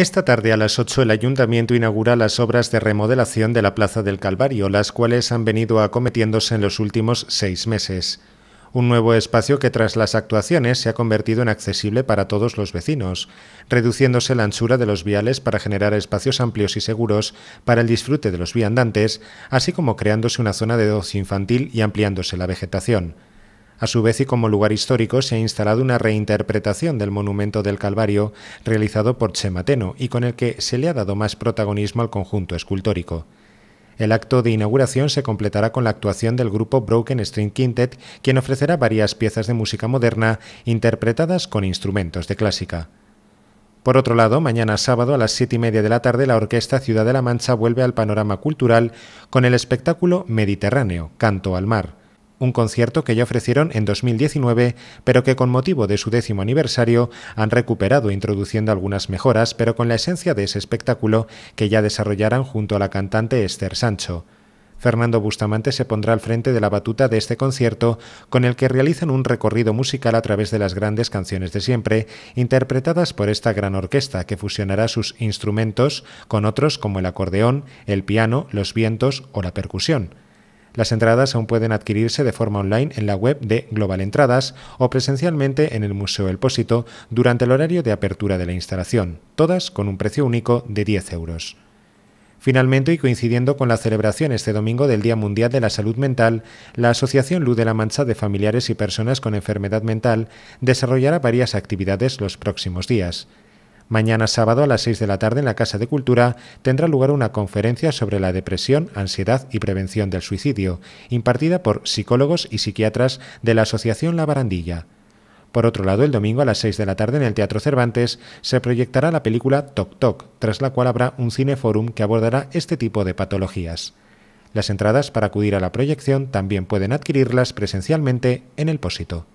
Esta tarde a las 8 el ayuntamiento inaugura las obras de remodelación de la Plaza del Calvario, las cuales han venido acometiéndose en los últimos seis meses. Un nuevo espacio que tras las actuaciones se ha convertido en accesible para todos los vecinos, reduciéndose la anchura de los viales para generar espacios amplios y seguros para el disfrute de los viandantes, así como creándose una zona de ocio infantil y ampliándose la vegetación. A su vez y como lugar histórico se ha instalado una reinterpretación del monumento del Calvario realizado por Chemateno y con el que se le ha dado más protagonismo al conjunto escultórico. El acto de inauguración se completará con la actuación del grupo Broken String Quintet, quien ofrecerá varias piezas de música moderna interpretadas con instrumentos de clásica. Por otro lado, mañana sábado a las siete y media de la tarde, la Orquesta Ciudad de la Mancha vuelve al panorama cultural con el espectáculo Mediterráneo, Canto al Mar un concierto que ya ofrecieron en 2019, pero que con motivo de su décimo aniversario han recuperado introduciendo algunas mejoras, pero con la esencia de ese espectáculo que ya desarrollarán junto a la cantante Esther Sancho. Fernando Bustamante se pondrá al frente de la batuta de este concierto, con el que realizan un recorrido musical a través de las grandes canciones de siempre, interpretadas por esta gran orquesta que fusionará sus instrumentos con otros como el acordeón, el piano, los vientos o la percusión. Las entradas aún pueden adquirirse de forma online en la web de Global Entradas o presencialmente en el Museo El Pósito durante el horario de apertura de la instalación, todas con un precio único de 10 euros. Finalmente, y coincidiendo con la celebración este domingo del Día Mundial de la Salud Mental, la Asociación Luz de la Mancha de Familiares y Personas con Enfermedad Mental desarrollará varias actividades los próximos días. Mañana sábado a las 6 de la tarde en la Casa de Cultura tendrá lugar una conferencia sobre la depresión, ansiedad y prevención del suicidio, impartida por psicólogos y psiquiatras de la Asociación La Barandilla. Por otro lado, el domingo a las 6 de la tarde en el Teatro Cervantes se proyectará la película Toc Toc, tras la cual habrá un cineforum que abordará este tipo de patologías. Las entradas para acudir a la proyección también pueden adquirirlas presencialmente en el Pósito.